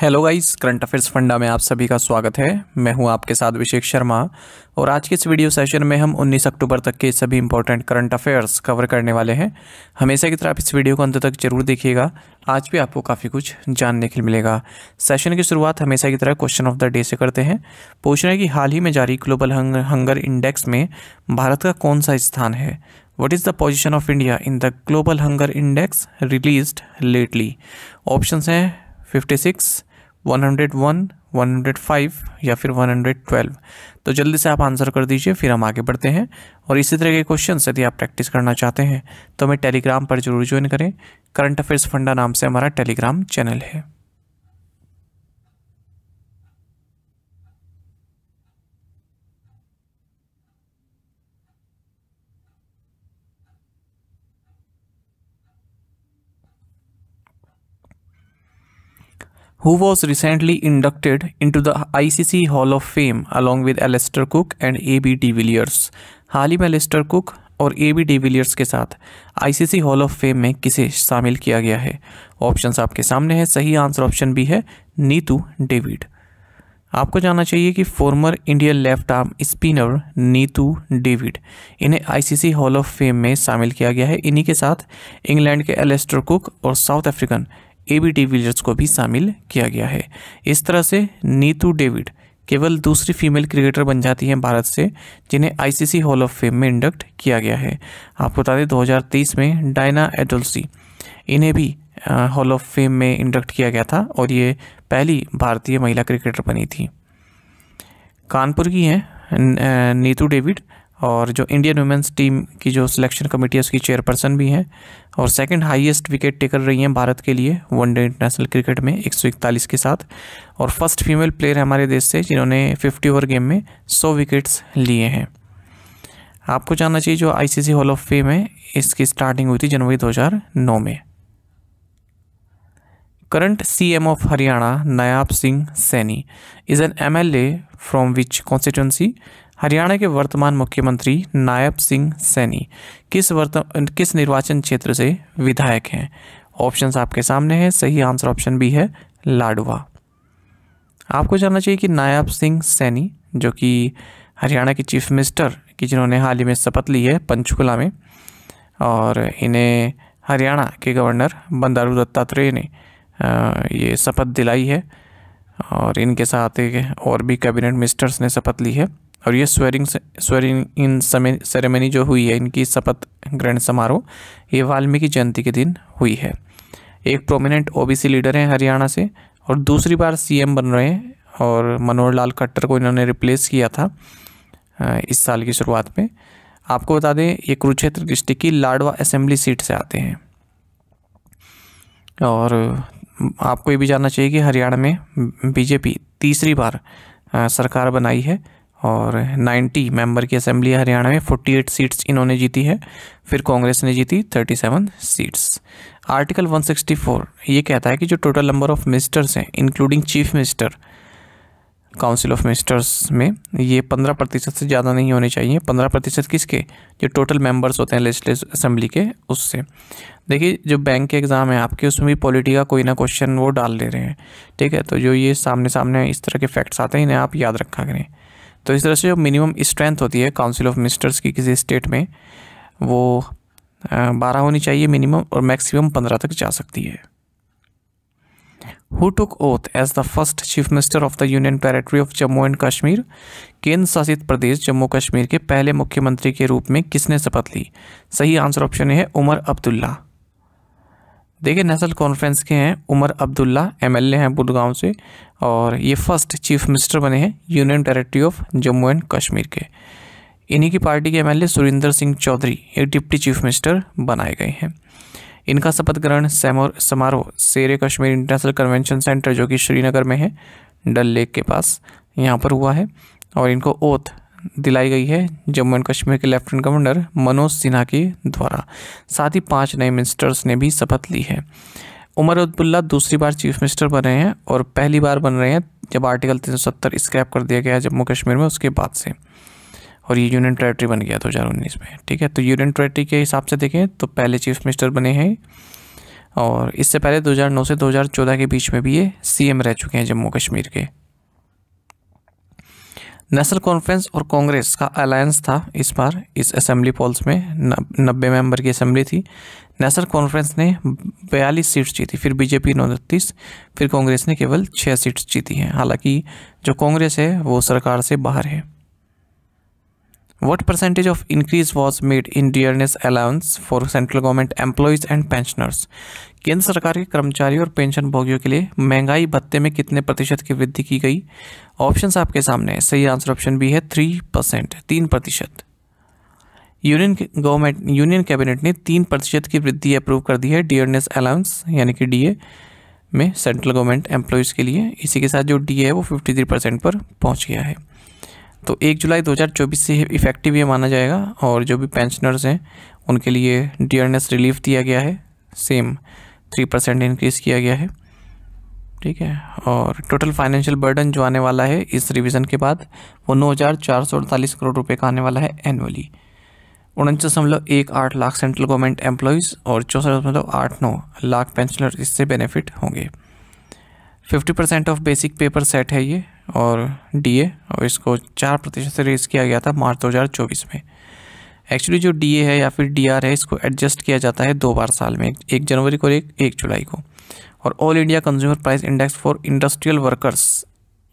Hello guys current affairs फंडा में आप सभी का स्वागत है मैं हूं आपके साथ अभिषेक शर्मा और आज के इस वीडियो सेशन में हम 19 अक्टूबर तक के सभी इंपॉर्टेंट करंट अफेयर्स कवर करने वाले हैं हमेशा की तरह आप इस वीडियो को अंत तक जरूर देखिएगा आज भी आपको काफ़ी कुछ जानने के लिए मिलेगा सेशन की शुरुआत हमेशा की तरह क्वेश्चन ऑफ द डे से करते हैं पूछ रहे हैं कि हाल ही में जारी ग्लोबल हंग, हंगर इंडेक्स में भारत का कौन सा स्थान है what is the position of India in the global hunger index release lately option हैं fifty six one hundred one one hundred five या फिर वन हंड्रेड ट्वेल्व तो जल्दी से आप आंसर कर दीजिए फिर हम आगे बढ़ते हैं और इसी तरह के क्वेश्चन यदि आप प्रैक्टिस करना चाहते हैं तो हमें टेलीग्राम पर जरूर ज्वाइन करें करंट अफेयर्स फंडा नाम से हमारा टेलीग्राम चैनल है who was recently inducted into the ICC Hall of Fame along with Alistair Cook and A.B. de Villiers. हाल ही में एलिस्टर कुक और ए बी डिविलियर्स के साथ आईसीसी हॉल ऑफ फेम में किसे शामिल किया गया है ऑप्शंस आपके सामने हैं सही आंसर ऑप्शन बी है नीतू डेविड आपको जानना चाहिए कि former Indian left arm spinner Neetu David इन्हें आईसीसी हॉल ऑफ फेम में शामिल किया गया है इन्हीं के साथ इंग्लैंड के एलेस्टर कुक और South African A B de Villiers को भी शामिल किया गया है इस तरह से नीतू डेविड केवल दूसरी फीमेल क्रिकेटर बन जाती हैं भारत से जिन्हें आईसीसी हॉल ऑफ फेम में इंडक्ट किया गया है आपको बता दें 2023 में डायना एडोल्सी इन्हें भी हॉल ऑफ फेम में इंडक्ट किया गया था और ये पहली भारतीय महिला क्रिकेटर बनी थी कानपुर की हैं नीतू डेविड और जो इंडियन वुमेंस टीम की जो सिलेक्शन कमेटी है उसकी चेयरपर्सन भी हैं और सेकंड हाईएस्ट विकेट टेकर रही हैं भारत के लिए वनडे इंटरनेशनल क्रिकेट में एक के साथ और फर्स्ट फीमेल प्लेयर है हमारे देश से जिन्होंने 50 ओवर गेम में 100 विकेट्स लिए हैं आपको जानना चाहिए जो आईसीसी हॉल ऑफ फेम है इसकी स्टार्टिंग हुई थी जनवरी दो में current C of Haryana Nayab Singh Saini is an M from which constituency Haryana के वर्तमान मुख्यमंत्री नायब सिंह सैनी किस वर्त किस निर्वाचन क्षेत्र से विधायक हैं ऑप्शंस आपके सामने हैं सही आंसर ऑप्शन बी है लाडवा आपको जानना चाहिए कि नायब सिंह सैनी जो कि हरियाणा के चीफ मिनिस्टर की जिन्होंने हाल ही में शपथ ली है पंचकुला में और इन्हें हरियाणा के गवर्नर बंदारू दत्तात्रेय ने ये शपथ दिलाई है और इनके साथ एक और भी कैबिनेट मिनिस्टर्स ने शपथ ली है और ये स्वेरिंग स्वेरिंग इन सेरेमनी जो हुई है इनकी शपथ ग्रहण समारोह ये वाल्मीकि जयंती के दिन हुई है एक प्रोमिनेंट ओबीसी लीडर हैं हरियाणा से और दूसरी बार सीएम बन रहे हैं और मनोहर लाल खट्टर को इन्होंने रिप्लेस किया था इस साल की शुरुआत में आपको बता दें ये कुरुक्षेत्र डिस्ट्रिक्ट की लाडवा असेंबली सीट से आते हैं और आपको ये भी जानना चाहिए कि हरियाणा में बीजेपी तीसरी बार सरकार बनाई है और 90 मेंबर की असेंबली हरियाणा में 48 सीट्स इन्होंने जीती है फिर कांग्रेस ने जीती 37 सीट्स आर्टिकल 164 ये कहता है कि जो टोटल नंबर ऑफ मिनिस्टर्स हैं including chief minister council of ministers में ये पंद्रह प्रतिशत से ज़्यादा नहीं होने चाहिए पंद्रह प्रतिशत किसके जो टोटल मेंबर्स होते हैं लेजिस्लेटिव असेंबली के उससे देखिए जो बैंक के एग्ज़ाम है आपके उसमें भी पॉलिटी का कोई ना क्वेश्चन वो डाल दे रहे हैं ठीक है तो जो ये सामने सामने इस तरह के फैक्ट्स आते हैं इन्हें आप याद रखा करें तो इस तरह से जो मिनिमम स्ट्रेंथ होती है काउंसिल ऑफ मिनिस्टर्स की किसी स्टेट में वो बारह होनी चाहिए मिनिमम और मैक्सिमम पंद्रह तक जा सकती है who took oath as the first chief minister of the union territory of Jammu and Kashmir केंद्र शासित प्रदेश जम्मू कश्मीर के पहले मुख्यमंत्री के रूप में किसने शपथ ली सही आंसर ऑप्शन है उमर अब्दुल्ला देखिए नेशनल कॉन्फ्रेंस के हैं उमर अब्दुल्ला एमएलए हैं बुडगांव से और ये फर्स्ट चीफ मिनिस्टर बने हैं union territory of Jammu and Kashmir के इन्हीं की पार्टी के एमएलए सुरेंद्र सिंह चौधरी ये डिप्टी चीफ मिनिस्टर बनाए गए हैं इनका शपथ ग्रहण समारोह शेर कश्मीर इंटरनेशनल कन्वेंशन सेंटर जो कि श्रीनगर में है डल लेक के पास यहाँ पर हुआ है और इनको ओथ दिलाई गई है जम्मू एंड कश्मीर के लेफ्टिनेंट गवर्नर मनोज सिन्हा के द्वारा साथ ही पांच नए मिनिस्टर्स ने भी शपथ ली है उमर अब्दुल्ला दूसरी बार चीफ मिनिस्टर बने हैं और पहली बार बन रहे हैं जब आर्टिकल 370 स्क्रैप कर दिया गया जम्मू कश्मीर में उसके बाद से और ये यूनियन टेरेटरी बन गया दो हज़ार उन्नीस में ठीक है तो यूनियन टेरेटरी के हिसाब से देखें तो पहले चीफ मिनिस्टर बने हैं और इससे पहले 2009 से 2014 के बीच में भी ये सीएम रह चुके हैं जम्मू कश्मीर के नेशनल कॉन्फ्रेंस और कांग्रेस का अलायंस था इस बार इस असेंबली पोल्स में नब्बे मेंबर की असेंबली थी नेशनल कॉन्फ्रेंस ने बयालीस सीट्स जीती फिर बीजेपी ने उनतीस फिर कांग्रेस ने केवल छः सीट्स जीती हैं हालांकि जो कांग्रेस है वो सरकार से बाहर है What percentage of increase was made in dearness allowance for central government employees and pensioners केंद्र सरकार के कर्मचारियों और पेंशन भोगियों के लिए महंगाई भत्ते में कितने प्रतिशत की वृद्धि की गई ऑप्शन आपके सामने सही आंसर ऑप्शन बी है थ्री परसेंट तीन प्रतिशत यूनियन गवर्नमेंट यूनियन कैबिनेट ने तीन प्रतिशत की वृद्धि अप्रूव कर दी है डियरनेस अलाउंस यानी कि डीए में सेंट्रल गवर्नमेंट एम्प्लॉयज़ के लिए इसी के साथ जो ए है वो फिफ्टी थ्री परसेंट पर पहुँच गया है तो एक जुलाई 2024 से इफ़ेक्टिव ये माना जाएगा और जो भी पेंशनर्स हैं उनके लिए डियरनेस रिलीफ दिया गया है सेम थ्री परसेंट इनक्रीज किया गया है ठीक है और टोटल फाइनेंशियल बर्डन जो आने वाला है इस रिवीजन के बाद वो नौ हज़ार चार सौ अड़तालीस करोड़ रुपये का आने वाला है एनुअली उनचास दशमलव एक आठ लाख सेंट्रल गवर्नमेंट एम्प्लॉयज़ और चौसठ दशमलव आठ नौ लाख पेंशनर इससे बेनिफिट होंगे fifty percent of basic paper set है ये और डीए और इसको चार प्रतिशत से रेज किया गया था मार्च 2024 में एक्चुअली जो डीए है या फिर डीआर है इसको एडजस्ट किया जाता है दो बार साल में एक जनवरी को और एक एक जुलाई को और all India consumer price index for industrial workers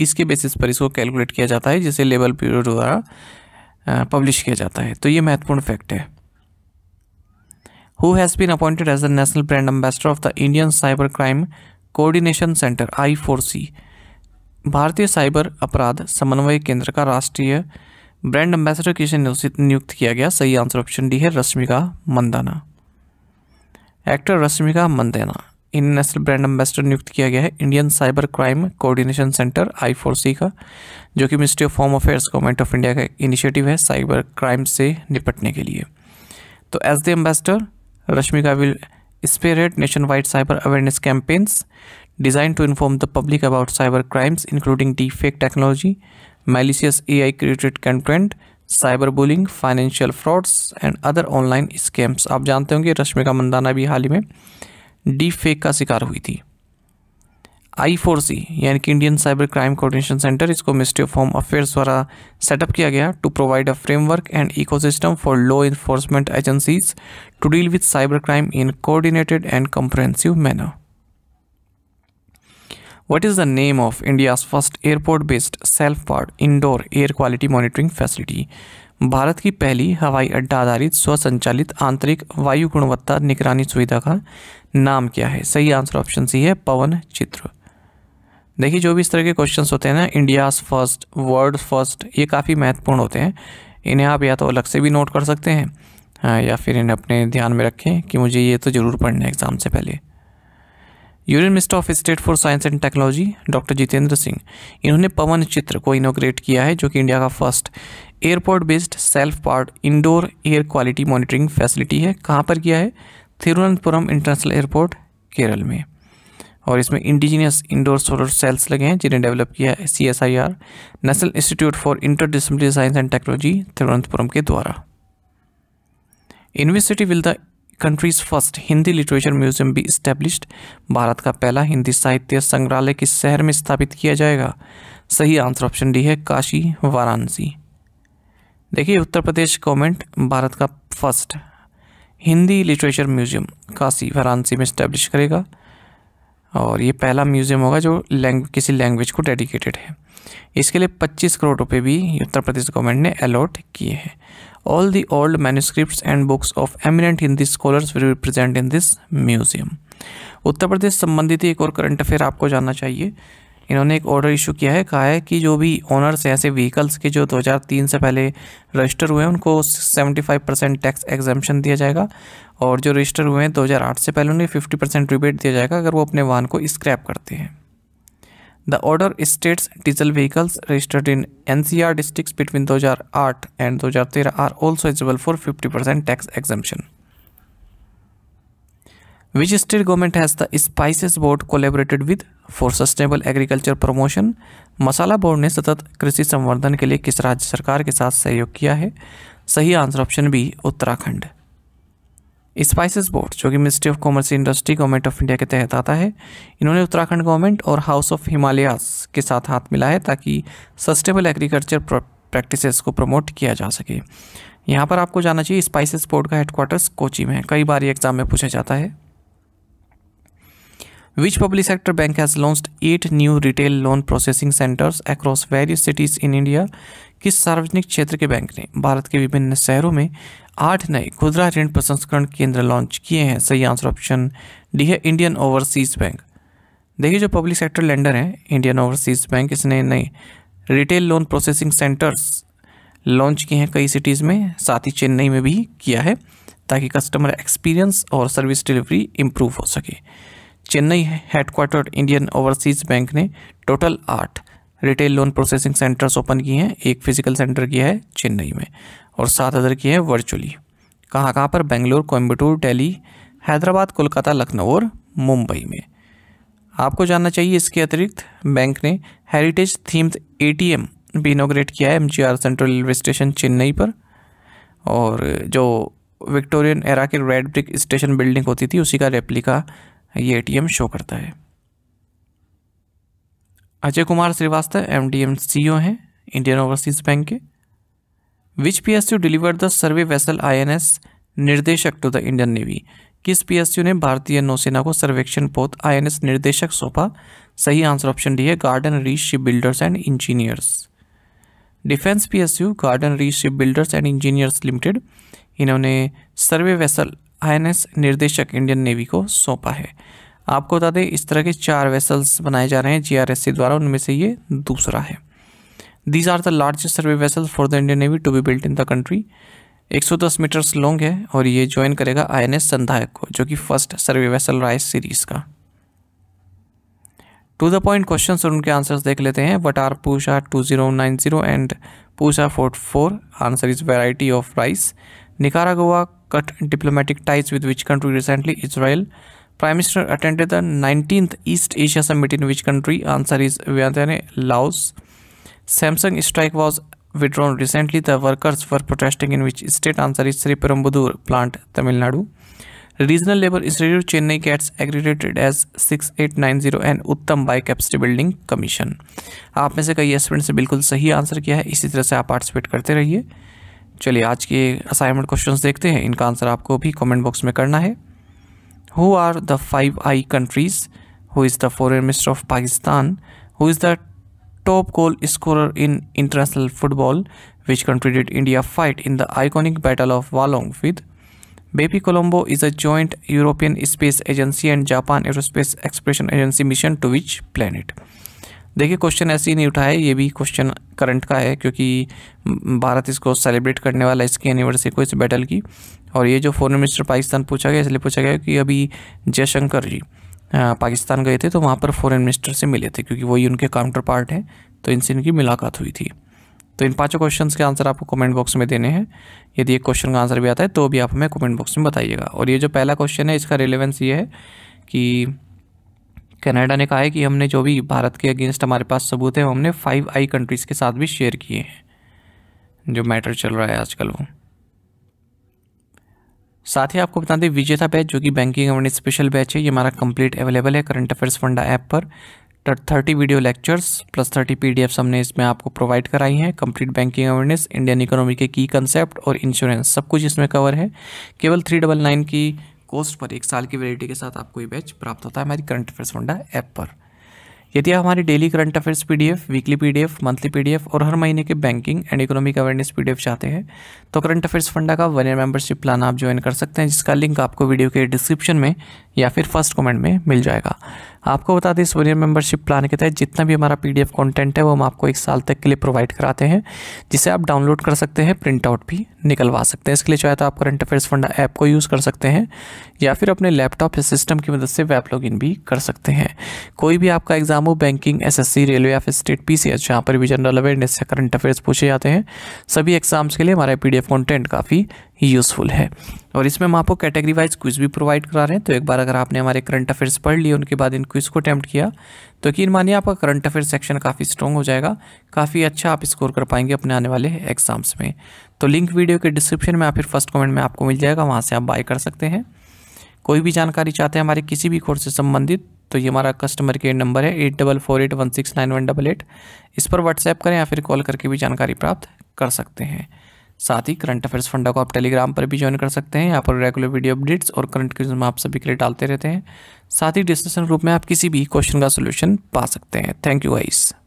इसके बेसिस पर इसको कैलकुलेट किया जाता है जिसे लेबर ब्यूरो द्वारा पब्लिश किया जाता है तो ये महत्वपूर्ण फैक्ट है who has been appointed as the national brand ambassador of the Indian cyber crime coordination centre I four C भारतीय साइबर अपराध समन्वय केंद्र का राष्ट्रीय ब्रांड एम्बेसडर किसे नियुक्त किया गया सही आंसर ऑप्शन डी है रश्मिका मंदाना एक्टर रश्मिका मंदाना इन्हें नेशनल ब्रांड एम्बेसडर नियुक्त किया गया है Indian cyber crime coordination centre I four C का जो कि ministry of home affairs government of India का इनिशिएटिव है साइबर क्राइम से निपटने के लिए तो as the ambassador Rashmika will spearhead nationwide cyber awareness campaigns designed to inform the public about cyber crimes including deepfake technology, malicious AI created content, cyber bullying financial frauds and other online scams आप जानते होंगे रश्मिका मंदाना भी हाल ही में deep fake का शिकार हुई थी आई फोर सी यानी कि Indian cyber crime coordination centre इसको मिनिस्ट्री ऑफ होम अफेयर्स द्वारा सेटअप किया गया to provide a framework and ecosystem for law enforcement agencies to deal with cyber crime in coordinated and comprehensive manner what is the name of India's first airport based self part indoor air quality monitoring facility Bharat की पहली हवाई अड्डा आधारित स्वसंचालित आंतरिक वायु गुणवत्ता निगरानी सुविधा का नाम क्या है सही आंसर ऑप्शन सी है पवन चित्र देखिए जो भी इस तरह के क्वेश्चंस होते हैं ना इंडियाज़ फर्स्ट वर्ल्ड फर्स्ट ये काफ़ी महत्वपूर्ण होते हैं इन्हें आप या तो अलग से भी नोट कर सकते हैं या फिर इन्हें अपने ध्यान में रखें कि मुझे ये तो ज़रूर पढ़ना है एग्ज़ाम से पहले union minister of state for science and technology doctor Jitendra Singh इन्होंने पवन चित्र को इनोग्रेट किया है जो कि इंडिया का first airport based self part indoor air quality monitoring facility है कहाँ पर किया है थिरुवनंतपुरम इंटरनेशनल एयरपोर्ट केरल में और इसमें इंडिजीनियस इंडोर सोलर सेल्स लगे हैं जिन्हें डेवलप किया है C S I R national institute for inter discipline science and technology Thiruvananthapuram के द्वारा university will the country's first Hindi literature museum भी इस्टेब्लिश्ड भारत का पहला हिंदी साहित्य संग्रहालय किस शहर में स्थापित किया जाएगा सही आंसर ऑप्शन डी है काशी वाराणसी देखिए उत्तर प्रदेश गवर्नमेंट भारत का first Hindi literature museum Kashi Varanasi में इस्टेब्लिश करेगा और ये पहला म्यूज़ियम होगा जो लैंग किसी लैंग्वेज को डेडिकेटेड है इसके लिए 25 करोड़ रुपए भी उत्तर प्रदेश गवर्नमेंट ने अलॉट किए हैं all the old manuscript and books of eminent Hindi scholars will present in this museum Uttar Pradesh संबंधित एक और करंट अफेयर आपको जानना चाहिए इन्होंने एक ऑर्डर इशू किया है कहा है कि जो भी ओनर्स हैं ऐसे व्हीकल्स के जो 2003 से पहले रजिस्टर हुए हैं उनको 75 परसेंट टैक्स एग्जामेशन दिया जाएगा और जो रजिस्टर हुए हैं 2008 से पहले उन्हें 50 परसेंट रिबेट दिया जाएगा अगर वो अपने वाहन को स्क्रैप करते हैं the order states diesel vehicles registered in N C R district between दो हज़ार आठ एंड दो हज़ार तेरह are also eligible for fifty percent tax exemption Which state government has the Spices Board collaborated with for sustainable agriculture promotion? Masala board ने सतत कृषि संवर्धन के लिए किस राज्य सरकार के साथ सहयोग किया है सही answer option B Uttarakhand spices board जो कि ministry of commerce industry government of India के तहत आता है इन्होंने उत्तराखंड गवर्नमेंट और हाउस ऑफ हिमालयास के साथ हाथ मिला है ताकि सस्टेबल एग्रीकल्चर प्रैक्टिसेस को प्रमोट किया जा सके यहाँ पर आपको जाना चाहिए स्पाइसेस बोर्ड का हेडक्वार्टर्स कोची में कई बार ये एग्जाम में पूछा जाता है Which public sector bank has launched eight new retail loan processing centers across various cities in India? किस सार्वजनिक क्षेत्र के बैंक ने भारत के विभिन्न शहरों में आठ नए खुदरा ऋण प्रसंस्करण केंद्र लॉन्च किए हैं सही आंसर ऑप्शन डी है इंडियन ओवरसीज बैंक देखिए जो पब्लिक सेक्टर लेंडर हैं इंडियन ओवरसीज बैंक इसने नए retail loan processing centres launch किए हैं कई सिटीज़ में साथ ही चेन्नई में भी किया है ताकि कस्टमर एक्सपीरियंस और सर्विस डिलीवरी इम्प्रूव हो सके Chennai headquarter Indian overseas bank ने टोटल आठ retail loan processing centres open किए हैं एक फिजिकल सेंटर किया है चेन्नई में और सात अदर किए हैं वर्चुअली कहाँ कहाँ पर बेंगलोर कोयम्बटूर डेली हैदराबाद कोलकाता लखनऊ और मुंबई में आपको जानना चाहिए इसके अतिरिक्त बैंक ने हेरिटेज थीम्ड एटीएम भी इनोग्रेट किया है MGR central railway station Chennai पर और जो विक्टोरियन एरा के रेड ब्रिक स्टेशन बिल्डिंग होती थी उसी का रेप्लिका ये एटीएम शो करता है Ajay Kumar Srivastava M D M C O हैं इंडियन ओवरसीज बैंक के which P S U deliver the survey vessel I N S Nirdeshak to the Indian navy किस पी एस यू ने भारतीय नौसेना को सर्वेक्षण पोत आई एन एस निर्देशक सौंपा सही आंसर ऑप्शन डी है garden reach ship builders and engineers defence P S U garden reach ship builders and engineers limited इन्होंने survey vessel INS Nirdeshak Indian navy को सौंपा है आपको बता दें इस तरह के चार वेसल्स बनाए जा रहे हैं जीआरएससी द्वारा उनमें से ये दूसरा है these are the largest survey vessels for the Indian navy to be built in the country 110 metres long है और ये ज्वाइन करेगा आईएनएस संधायक को जो कि फर्स्ट सर्वे वेसल रहा सीरीज़ का टू द पॉइंट क्वेश्चन और उनके आंसर्स देख लेते हैं what are Pusa two zero nine zero and Pusa forty four answer is variety of rice Nicaragua cut diplomatic ties with which country recently? Israel. Prime Minister attended the 19th East Asia Summit in which country? Answer is Vientiane, Laos. Samsung strike was withdrawn recently. The workers were protesting in which state? Answer is Sri Perumbudur plant, Tamil Nadu. Regional Labour Institute Chennai gets aggregated as 6890 and Uttam by Capacity Building Commission. आप में से कई students ने बिल्कुल सही answer किया है इसी तरह से आप पार्टिसिपेट करते रहिए चलिए आज के असाइनमेंट क्वेश्चंस देखते हैं इनका आंसर आपको भी कमेंट बॉक्स में करना है who are the five eye countries who is the foreign minister of Pakistan who is the top goal score in international football which country did India fight in the iconic battle of Walong with BepiColombo is a joint European space agency and Japan aerospace expression agency mission to which planet देखिए question ऐसे ही नहीं उठा है ये भी question current का है क्योंकि भारत इसको सेलिब्रेट करने वाला इसकी एनिवर्सरी को इस बैटल की और ये जो फॉरन मिनिस्टर पाकिस्तान पूछा गया इसलिए पूछा गया कि अभी जयशंकर जी पाकिस्तान गए थे तो वहाँ पर फॉरन मिनिस्टर से मिले थे क्योंकि वही उनके काउंटर पार्ट हैं तो इनसे इनकी मुलाकात हुई थी तो इन पाँचों क्वेश्चन के आंसर आपको कमेंट बॉक्स में देने हैं यदि एक क्वेश्चन का आंसर भी आता है तो भी आप हमें कमेंट बॉक्स में बताइएगा और ये जो पहला क्वेश्चन है इसका रिलेवेंस ये है कि कनाडा ने कहा है कि हमने जो भी भारत के अगेंस्ट हमारे पास सबूत है वो हमने फाइव आई कंट्रीज़ के साथ भी शेयर किए हैं जो मैटर चल रहा है आजकल वो साथ ही आपको बता दें विजेता बैच जो कि बैंकिंग एवं स्पेशल बैच है ये हमारा कंप्लीट अवेलेबल है करंट अफेयर्स फंडा ऐप पर thirty video lectures plus thirty P हमने इसमें आपको प्रोवाइड कराई हैं complete banking awareness Indian economy के की कंसेप्ट और इंश्योरेंस सब कुछ इसमें कवर है केवल थ्री डबल नाइन की कॉस्ट पर एक साल की वैलिडिटी के साथ आपको ये बैच प्राप्त होता है हमारी करंट अफेयर्स फंडा ऐप पर यदि आप हमारी daily current affairs PDF weekly PDF monthly PDF और हर महीने के banking and economic awareness PDF चाहते हैं तो करंट अफेयर्स फंडा का वन ईयर मेंबरशिप प्लान आप ज्वाइन कर सकते हैं जिसका लिंक आपको वीडियो के डिस्क्रिप्शन में या फिर फर्स्ट कॉमेंट में मिल जाएगा आपको बता दें इस वन ईयर मेंबरशिप प्लान के तहत जितना भी हमारा पीडीएफ कंटेंट है वो हम आपको एक साल तक के लिए प्रोवाइड कराते हैं जिसे आप डाउनलोड कर सकते हैं प्रिंट आउट भी निकलवा सकते हैं इसके लिए चाहे तो आप करंट अफेयर्स फंड ऐप को यूज़ कर सकते हैं या फिर अपने लैपटॉप सिस्टम की मदद से वेब लॉग भी कर सकते हैं कोई भी आपका एग्जाम हो banking S railway of state P C जहाँ पर भी जनरल अवेयरनेस या करंट अफेयर्स पूछे जाते हैं सभी एग्जाम्स के लिए हमारा पी डी एफ काफ़ी यूज़फुल है और इसमें हम आपको कैटेगरी वाइज क्विज भी प्रोवाइड करा रहे हैं तो एक बार अगर आपने हमारे करंट अफेयर्स पढ़ लिए उनके बाद इन क्विज को अटैम्प्ट किया तो यकीन मानिए आपका करंट अफेयर सेक्शन काफ़ी स्ट्रॉन्ग हो जाएगा काफ़ी अच्छा आप स्कोर कर पाएंगे अपने आने वाले एग्जाम्स में तो लिंक वीडियो के डिस्क्रिप्शन में या फिर फर्स्ट कमेंट में आपको मिल जाएगा वहाँ से आप बाय कर सकते हैं कोई भी जानकारी चाहते हैं हमारे किसी भी कोर्स से संबंधित तो ये हमारा कस्टमर केयर नंबर है eight double four eight one six nine one double eight इस पर व्हाट्सएप करें या फिर कॉल करके भी जानकारी प्राप्त कर सकते हैं साथ ही करंट अफेयर्स फंडा को आप टेलीग्राम पर भी ज्वाइन कर सकते हैं यहाँ पर रेगुलर वीडियो अपडेट्स और करंट क्वेश्चन आप सभी के लिए डालते रहते हैं साथ ही डिस्कशन ग्रुप में आप किसी भी क्वेश्चन का सोल्यूशन पा सकते हैं थैंक यू गाइस